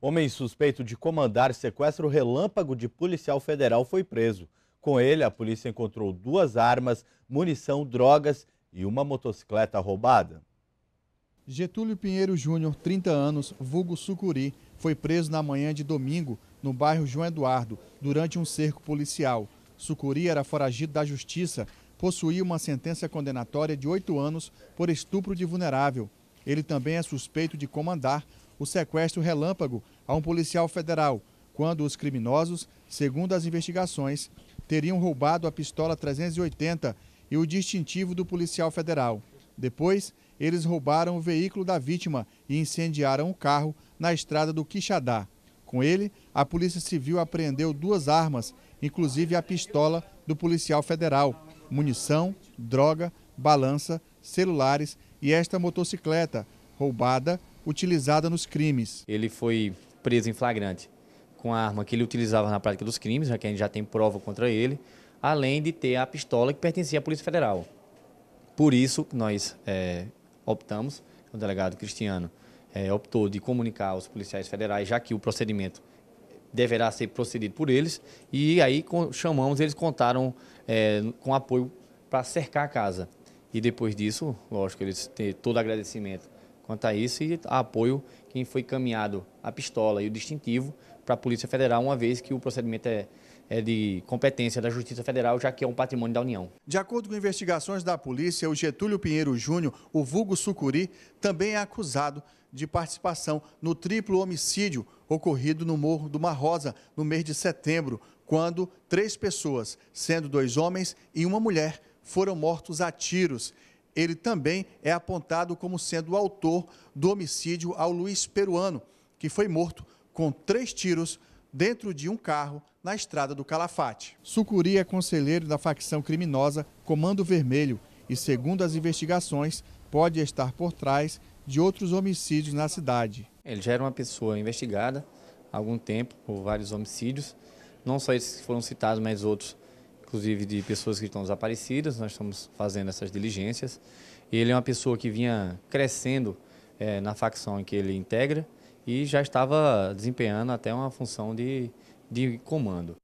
Homem suspeito de comandar sequestro relâmpago de policial federal foi preso. Com ele, a polícia encontrou duas armas, munição, drogas e uma motocicleta roubada. Getúlio Pinheiro Júnior, 30 anos, vulgo Sucuri, foi preso na manhã de domingo no bairro João Eduardo, durante um cerco policial. Sucuri era foragido da justiça, possuía uma sentença condenatória de oito anos por estupro de vulnerável. Ele também é suspeito de comandar o sequestro relâmpago a um policial federal, quando os criminosos, segundo as investigações, teriam roubado a pistola 380 e o distintivo do policial federal. Depois, eles roubaram o veículo da vítima e incendiaram o carro na estrada do Quixadá. Com ele, a Polícia Civil apreendeu duas armas, inclusive a pistola do policial federal, munição, droga, balança, celulares e esta motocicleta, roubada utilizada nos crimes. Ele foi preso em flagrante com a arma que ele utilizava na prática dos crimes, já que a gente já tem prova contra ele, além de ter a pistola que pertencia à Polícia Federal. Por isso, nós é, optamos, o delegado Cristiano é, optou de comunicar aos policiais federais, já que o procedimento deverá ser procedido por eles, e aí chamamos, eles contaram é, com apoio para cercar a casa. E depois disso, lógico, eles têm todo agradecimento quanto a isso e a apoio quem foi caminhado a pistola e o distintivo para a Polícia Federal, uma vez que o procedimento é, é de competência da Justiça Federal, já que é um patrimônio da União. De acordo com investigações da polícia, o Getúlio Pinheiro Júnior, o vulgo Sucuri, também é acusado de participação no triplo homicídio ocorrido no Morro do Marrosa no mês de setembro, quando três pessoas, sendo dois homens e uma mulher, foram mortos a tiros ele também é apontado como sendo o autor do homicídio ao Luiz Peruano, que foi morto com três tiros dentro de um carro na estrada do Calafate. Sucuri é conselheiro da facção criminosa Comando Vermelho e, segundo as investigações, pode estar por trás de outros homicídios na cidade. Ele já era uma pessoa investigada há algum tempo por vários homicídios, não só esses que foram citados, mas outros inclusive de pessoas que estão desaparecidas, nós estamos fazendo essas diligências. Ele é uma pessoa que vinha crescendo é, na facção em que ele integra e já estava desempenhando até uma função de, de comando.